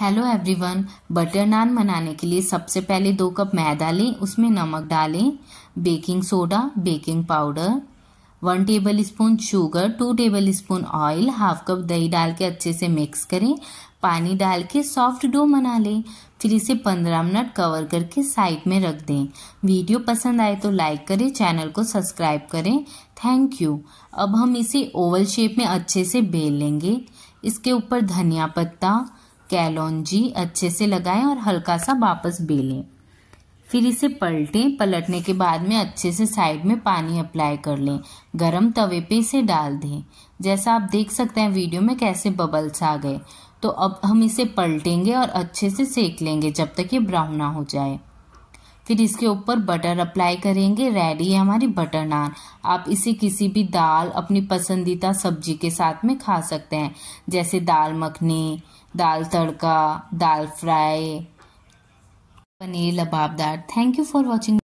hello everyone butter नान बनाने के लिए सबसे पहले दो कप मैदा लें उसमें नमक डालें baking soda baking powder one tablespoon sugar two tablespoon oil half cup दही डाल के अच्छे से मिक्स करें पानी डाल के सॉफ्ट डो बना लें फिर इसे पंद्रह मिनट कवर करके साइड में रख दें वीडियो पसंद आए तो लाइक करें चैनल को सब्सक्राइब करें थैंक यू अब हम इसे ओवल शेप में अच्छे से बेल लेंगे इसके ऊपर धनिया पत्ता कैलोंजी अच्छे से लगाएं और हल्का सा वापस बेलें फिर इसे पलटें पलटने के बाद में अच्छे से साइड में पानी अप्लाई कर लें गरम तवे पे इसे डाल दें जैसा आप देख सकते हैं वीडियो में कैसे बबल्स आ गए तो अब हम इसे पलटेंगे और अच्छे से सेक लेंगे जब तक ये ब्राउन ना हो जाए फिर इसके ऊपर बटर अप्लाई करेंगे रेडी है हमारी बटर नान आप इसे किसी भी दाल अपनी पसंदीदा सब्जी के साथ में खा सकते हैं जैसे dal makhani dal tadka dal fry paneer lababdar thank you for watching